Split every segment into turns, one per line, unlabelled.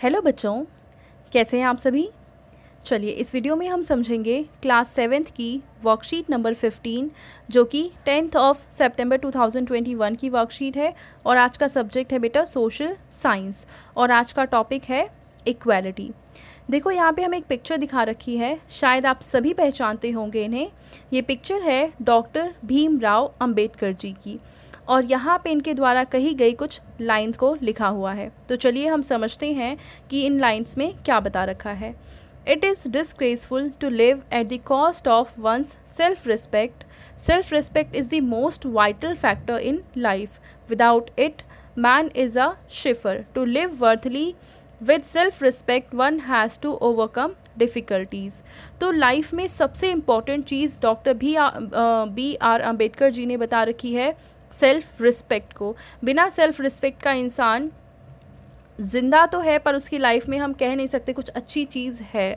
Hello बच्चों कैसे हैं आप सभी चलिए इस वीडियो में हम समझेंगे क्लास सेवेंथ की वर्कशीट नंबर फिफ्टीन जो कि टेंथ ऑफ सितंबर 2021 की वर्कशीट है और आज का सब्जेक्ट है बेटा सोशल साइंस और आज का टॉपिक है इक्वालिटी देखो यहाँ पे हमें एक पिक्चर दिखा रखी है शायद आप सभी पहचानते होंगे इन्हें ये पिक्चर है डॉक्टर भीमराव अंबेडकर जी की और यहाँ पे इनके द्वारा कही गई कुछ लाइन्स को लिखा हुआ है तो चलिए हम समझते हैं कि इन लाइन्स में क्या बता रखा है it is disgraceful to live at the cost of one's self respect self respect is the most vital factor in life without it man is a cipher to live worthily with self respect one has to overcome difficulties तो life में सबसे important चीज़ doctor भी B R Ambedkar ji ने बता रखी है self respect को बिना सेल्फ रिस्पेक्ट का इंसान ज़िंदा तो है पर उसकी लाइफ में हम कह नहीं सकते कुछ अच्छी चीज़ है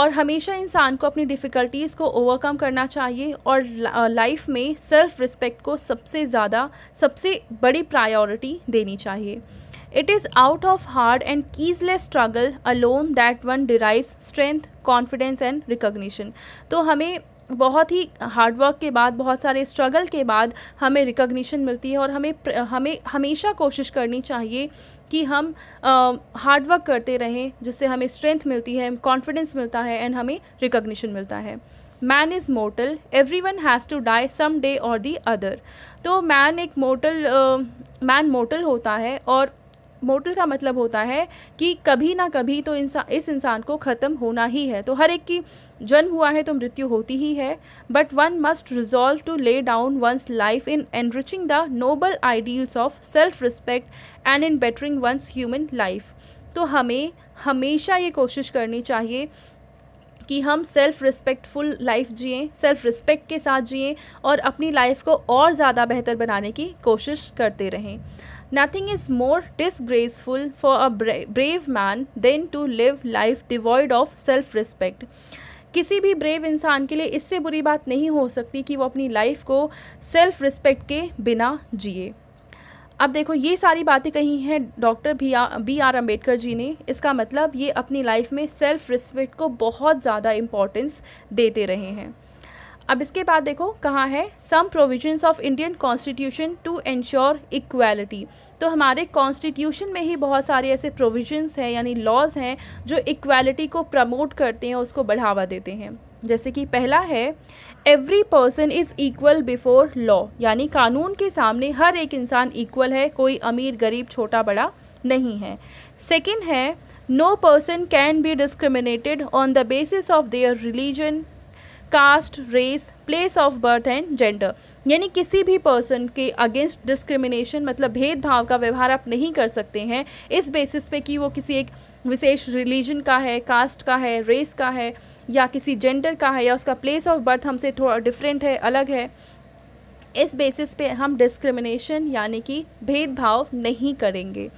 और हमेशा इंसान को अपनी डिफ़िकल्टीज़ को ओवरकम करना चाहिए और लाइफ में सेल्फ़ रिस्पेक्ट को सबसे ज़्यादा सबसे बड़ी प्रायोरिटी देनी चाहिए it is out of hard and ceaseless struggle alone that one derives strength confidence and recognition तो हमें बहुत ही हार्डवर्क के बाद बहुत सारे स्ट्रगल के बाद हमें रिकग्निशन मिलती है और हमें हमें हमेशा कोशिश करनी चाहिए कि हम हार्डवर्क करते रहें जिससे हमें स्ट्रेंथ मिलती है कॉन्फिडेंस मिलता है एंड हमें रिकग्निशन मिलता है man is mortal every one has to die some day और दी अदर तो मैन एक मोटल मैन मोटल होता है और मोटल का मतलब होता है कि कभी ना कभी तो इंसान इस इंसान को ख़त्म होना ही है तो हर एक की जन्म हुआ है तो मृत्यु होती ही है but one must resolve to lay down one's life in enriching the noble ideals of self respect and in bettering one's human life तो हमें हमेशा ये कोशिश करनी चाहिए कि हम सेल्फ़ रिस्पेक्टफुल लाइफ जिए सेल्फ़ रिस्पेक्ट के साथ जिए और अपनी लाइफ को और ज़्यादा बेहतर बनाने की कोशिश करते रहें Nothing is more disgraceful for a bra brave man than to live life devoid of self respect. किसी भी ब्रेव इंसान के लिए इससे बुरी बात नहीं हो सकती कि वो अपनी लाइफ को सेल्फ रिस्पेक्ट के बिना जिए अब देखो ये सारी बातें कही हैं doctor B R B R Ambedkar ji ने इसका मतलब ये अपनी लाइफ में सेल्फ रिस्पेक्ट को बहुत ज़्यादा इम्पोर्टेंस देते रहे हैं अब इसके बाद देखो कहाँ है some provisions of Indian constitution to ensure equality तो हमारे कॉन्स्टिट्यूशन में ही बहुत सारे ऐसे प्रोविजंस हैं यानी लॉज हैं जो इक्वालिटी को प्रमोट करते हैं उसको बढ़ावा देते हैं जैसे कि पहला है every person is equal before law यानी कानून के सामने हर एक इंसान इक्वल है कोई अमीर गरीब छोटा बड़ा नहीं है सेकेंड है no person can be discriminated on the basis of their religion caste race place of birth and gender यानी किसी भी पर्सन के अगेंस्ट डिस्क्रिमिनेशन मतलब भेदभाव का व्यवहार आप नहीं कर सकते हैं इस बेसिस पे कि वो किसी एक विशेष रिलीजन का है कास्ट का है रेस का है या किसी जेंडर का है या उसका प्लेस ऑफ बर्थ हमसे थोड़ा डिफरेंट है अलग है इस बेसिस पे हम डिस्क्रिमिनेशन यानी कि भेदभाव नहीं करेंगे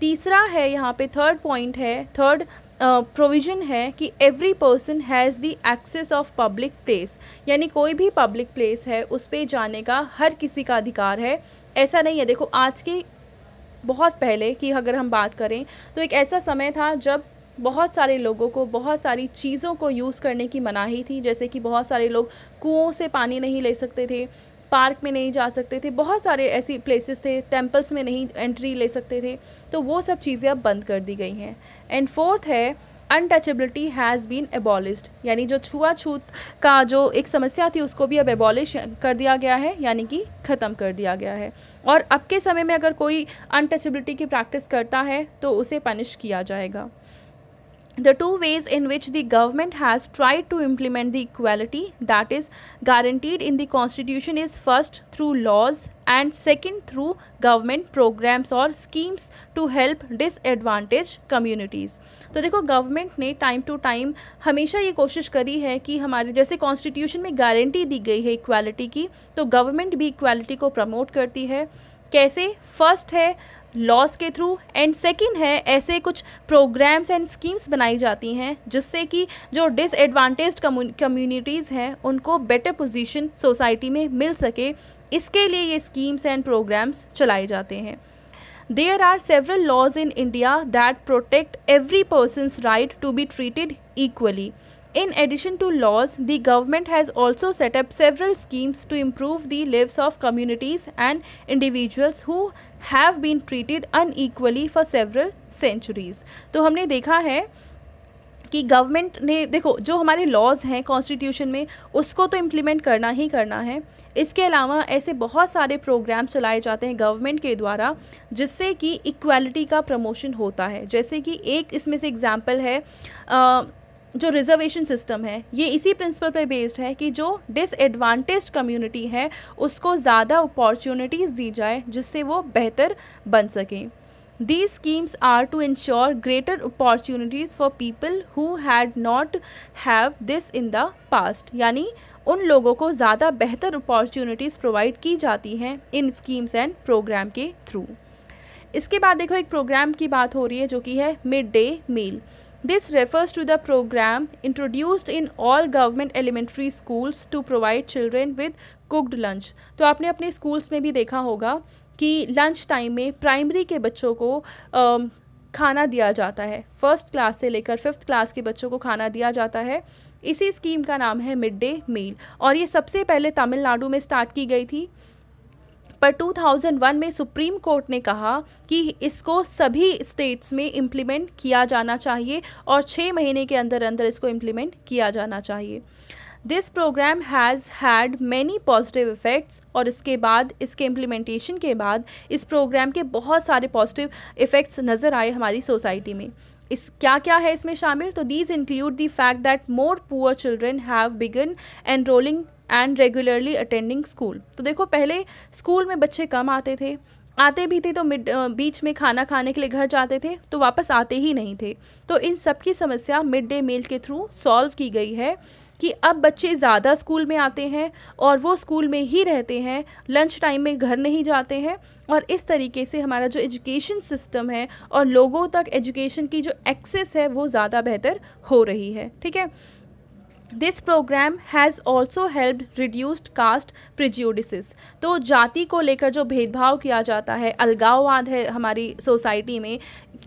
तीसरा है यहाँ पे थर्ड पॉइंट है थर्ड प्रोविज़न है कि every person has the access of public place यानी कोई भी पब्लिक प्लेस है उस पर जाने का हर किसी का अधिकार है ऐसा नहीं है देखो आज के बहुत पहले की अगर हम बात करें तो एक ऐसा समय था जब बहुत सारे लोगों को बहुत सारी चीज़ों को यूज़ करने की मनाही थी जैसे कि बहुत सारे लोग कुओं से पानी नहीं ले सकते थे पार्क में नहीं जा सकते थे बहुत सारे ऐसी प्लेसेस थे टेम्पल्स में नहीं एंट्री ले सकते थे तो वो सब चीज़ें अब बंद कर दी गई हैं एंड फोर्थ है अनटचेबिलिटी हैज़ बीन एबॉलिस्ड यानी जो छुआछूत का जो एक समस्या थी उसको भी अब एबॉलिश कर दिया गया है यानी कि ख़त्म कर दिया गया है और अब के समय में अगर कोई अनटचेबिलिटी की प्रैक्टिस करता है तो उसे पनिश किया जाएगा the two ways in which the government has tried to implement the equality that is guaranteed in the constitution is first through laws and second through government programs or schemes to help disadvantaged communities तो देखो government ने time to time हमेशा ये कोशिश करी है कि हमारे जैसे constitution में guarantee दी गई है equality की तो government भी equality को promote करती है कैसे फर्स्ट है लॉस के थ्रू एंड सेकेंड है ऐसे कुछ प्रोग्राम्स एंड स्कीम्स बनाई जाती हैं जिससे कि जो डिसएडवांटेज कम्युनिटीज़ हैं उनको बेटर पोजीशन सोसाइटी में मिल सके इसके लिए ये स्कीम्स एंड प्रोग्राम्स चलाए जाते हैं there are several laws in India that protect every persons right to be treated equally in addition to laws the government has also set up several schemes to improve the the of communities and individuals who have been treated unequally for several centuries तो हमने देखा है कि government ने देखो जो हमारे laws हैं कॉन्स्टिट्यूशन में उसको तो इम्प्लीमेंट करना ही करना है इसके अलावा ऐसे बहुत सारे प्रोग्राम चलाए जाते हैं गवर्नमेंट के द्वारा जिससे कि इक्वालिटी का प्रमोशन होता है जैसे कि एक इसमें से एग्ज़ाम्पल है आ, जो रिजर्वेशन सिस्टम है ये इसी प्रिंसिपल पे बेस्ड है कि जो डिसएडवांटेज कम्युनिटी है उसको ज़्यादा अपॉर्चुनिटीज़ दी जाए जिससे वो बेहतर बन सकें the schemes are to ensure greater opportunities for people who had not have this in the past यानी उन लोगों को ज़्यादा बेहतर अपॉर्चुनिटीज़ प्रोवाइड की जाती हैं इन स्कीम्स एंड प्रोग्राम के थ्रू इसके बाद देखो एक प्रोग्राम की बात हो रही है जो कि है mid day meal This refers to the program introduced in all government elementary schools to provide children with cooked lunch. तो आपने अपने schools में भी देखा होगा कि lunch time में primary के बच्चों को आ, खाना दिया जाता है First class से लेकर fifth class के बच्चों को खाना दिया जाता है इसी scheme का नाम है मिड डे मील और ये सबसे पहले तमिलनाडु में start की गई थी पर 2001 में सुप्रीम कोर्ट ने कहा कि इसको सभी स्टेट्स में इम्प्लीमेंट किया जाना चाहिए और छः महीने के अंदर अंदर इसको इम्प्लीमेंट किया जाना चाहिए this program has had many positive effects और इसके बाद इसके इम्प्लीमेंटेशन के बाद इस प्रोग्राम के बहुत सारे पॉजिटिव इफ़ेक्ट्स नज़र आए हमारी सोसाइटी में इस क्या क्या है इसमें शामिल तो these include the fact that more poor children have begun enrolling and regularly attending school तो देखो पहले स्कूल में बच्चे कम आते थे आते भी थे तो मिड बीच में खाना खाने के लिए घर जाते थे तो वापस आते ही नहीं थे तो इन सब की समस्या मिड डे मील के थ्रू सॉल्व की गई है कि अब बच्चे ज़्यादा स्कूल में आते हैं और वो स्कूल में ही रहते हैं लंच टाइम में घर नहीं जाते हैं और इस तरीके से हमारा जो एजुकेशन सिस्टम है और लोगों तक एजुकेशन की जो एक्सेस है वो ज़्यादा बेहतर हो रही है ठीक है this program has also helped reduced caste prejudice तो जाति को लेकर जो भेदभाव किया जाता है अलगाववाद है हमारी सोसाइटी में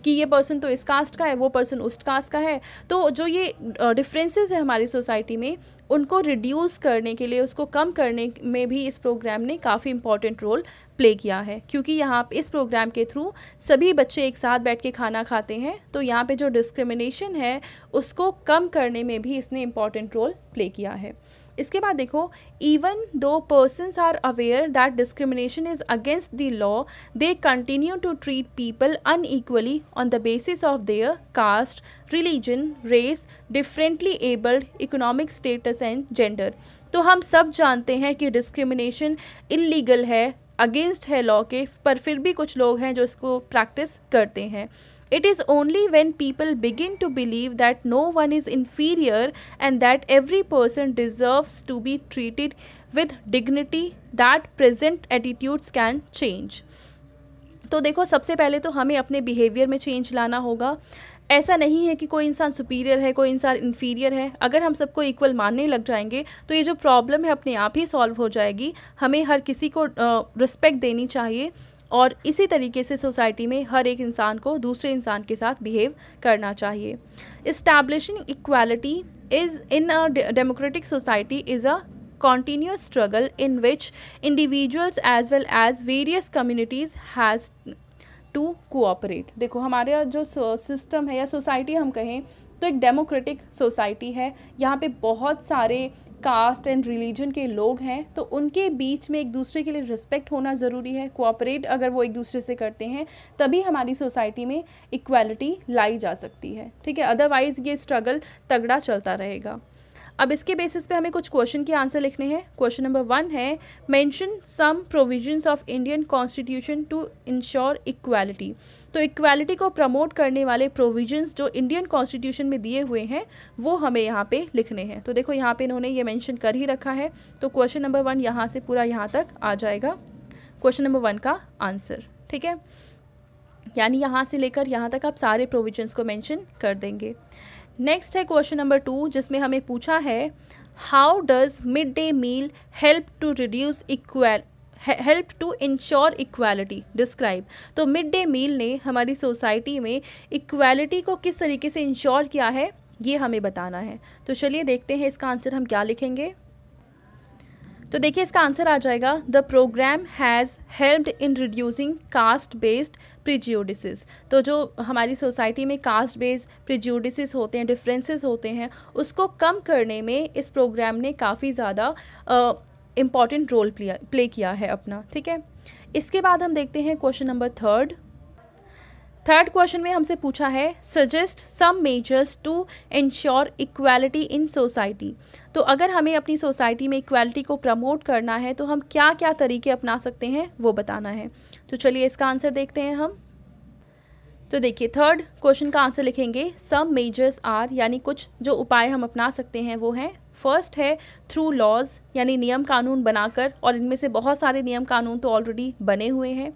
कि ये पर्सन तो इस कास्ट का है वो पर्सन उस कास्ट का है तो जो ये डिफरेंसेस है हमारी सोसाइटी में उनको रिड्यूस करने के लिए उसको कम करने में भी इस प्रोग्राम ने काफ़ी इम्पॉर्टेंट रोल प्ले किया है क्योंकि यहाँ इस प्रोग्राम के थ्रू सभी बच्चे एक साथ बैठ के खाना खाते हैं तो यहाँ पे जो डिस्क्रिमिनेशन है उसको कम करने में भी इसने इम्पॉर्टेंट रोल प्ले किया है इसके बाद देखो even though persons are aware that discrimination is against the law they continue to treat people unequally on the basis of their caste religion race differently abled economic status and gender तो हम सब जानते हैं कि discrimination illegal है against है law के पर फिर भी कुछ लोग हैं जो इसको प्रैक्टिस करते हैं It is only when people begin to believe that no one is inferior and that every person deserves to be treated with dignity that present attitudes can change. तो देखो सबसे पहले तो हमें अपने बिहेवियर में चेंज लाना होगा ऐसा नहीं है कि कोई इंसान सुपीरियर है कोई इंसान इन्फीरियर है अगर हम सबको इक्वल मानने लग जाएंगे तो ये जो प्रॉब्लम है अपने आप ही सॉल्व हो जाएगी हमें हर किसी को रिस्पेक्ट देनी चाहिए और इसी तरीके से सोसाइटी में हर एक इंसान को दूसरे इंसान के साथ बिहेव करना चाहिए establishing equality is in a democratic society is a continuous struggle in which individuals as well as various communities has to cooperate देखो हमारे जो सिस्टम है या सोसाइटी हम कहें तो एक डेमोक्रेटिक सोसाइटी है यहाँ पे बहुत सारे कास्ट एंड रिलीजन के लोग हैं तो उनके बीच में एक दूसरे के लिए रिस्पेक्ट होना ज़रूरी है कोऑपरेट अगर वो एक दूसरे से करते हैं तभी हमारी सोसाइटी में इक्वालिटी लाई जा सकती है ठीक है अदरवाइज़ ये स्ट्रगल तगड़ा चलता रहेगा अब इसके बेसिस पे हमें कुछ क्वेश्चन के आंसर लिखने हैं क्वेश्चन नंबर वन है mention some provisions of Indian constitution to ensure equality तो इक्वालिटी को प्रमोट करने वाले प्रोविजंस जो इंडियन कॉन्स्टिट्यूशन में दिए हुए हैं वो हमें यहाँ पे लिखने हैं तो देखो यहाँ पे इन्होंने ये मैंशन कर ही रखा है तो क्वेश्चन नंबर वन यहाँ से पूरा यहाँ तक आ जाएगा क्वेश्चन नंबर वन का आंसर ठीक है यानी यहाँ से लेकर यहाँ तक आप सारे प्रोविजंस को मेंशन कर देंगे नेक्स्ट है क्वेश्चन नंबर टू जिसमें हमें पूछा है how does mid day meal help to reduce equal help to ensure equality describe तो मिड डे मील ने हमारी सोसाइटी में इक्वालिटी को किस तरीके से इंश्योर किया है ये हमें बताना है तो चलिए देखते हैं इसका आंसर हम क्या लिखेंगे तो देखिए इसका आंसर आ जाएगा the program has helped in reducing caste based prejudices तो जो हमारी सोसाइटी में कास्ट बेस्ड प्रिज्यूडिसेस होते हैं डिफरेंसेस होते हैं उसको कम करने में इस प्रोग्राम ने काफ़ी ज़्यादा इम्पॉर्टेंट रोल प्ले किया है अपना ठीक है इसके बाद हम देखते हैं question number third third question में हमसे पूछा है suggest some measures to ensure equality in society तो अगर हमें अपनी सोसाइटी में इक्वालिटी को प्रमोट करना है तो हम क्या क्या तरीके अपना सकते हैं वो बताना है तो चलिए इसका आंसर देखते हैं हम तो देखिए थर्ड क्वेश्चन का आंसर लिखेंगे सम मेजर्स आर यानी कुछ जो उपाय हम अपना सकते हैं वो हैं फर्स्ट है थ्रू लॉज यानी नियम कानून बनाकर और इनमें से बहुत सारे नियम कानून तो ऑलरेडी बने हुए हैं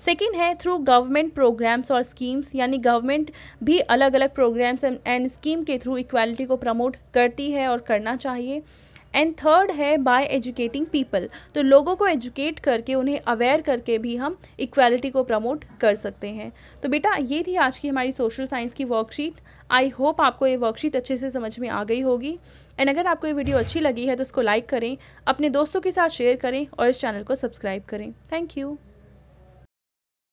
सेकेंड है थ्रू गवर्नमेंट प्रोग्राम्स और स्कीम्स यानी गवर्नमेंट भी अलग अलग प्रोग्राम्स एंड स्कीम के थ्रू इक्वालिटी को प्रमोट करती है और करना चाहिए एंड थर्ड है बाय एजुकेटिंग पीपल तो लोगों को एजुकेट करके उन्हें अवेयर करके भी हम इक्वालिटी को प्रमोट कर सकते हैं तो बेटा ये थी आज की हमारी सोशल साइंस की वर्कशीट आई होप आपको ये वर्कशीट अच्छे से समझ में आ गई होगी एंड अगर आपको ये वीडियो अच्छी लगी है तो उसको लाइक करें अपने दोस्तों के साथ शेयर करें और इस चैनल को सब्सक्राइब करें थैंक यू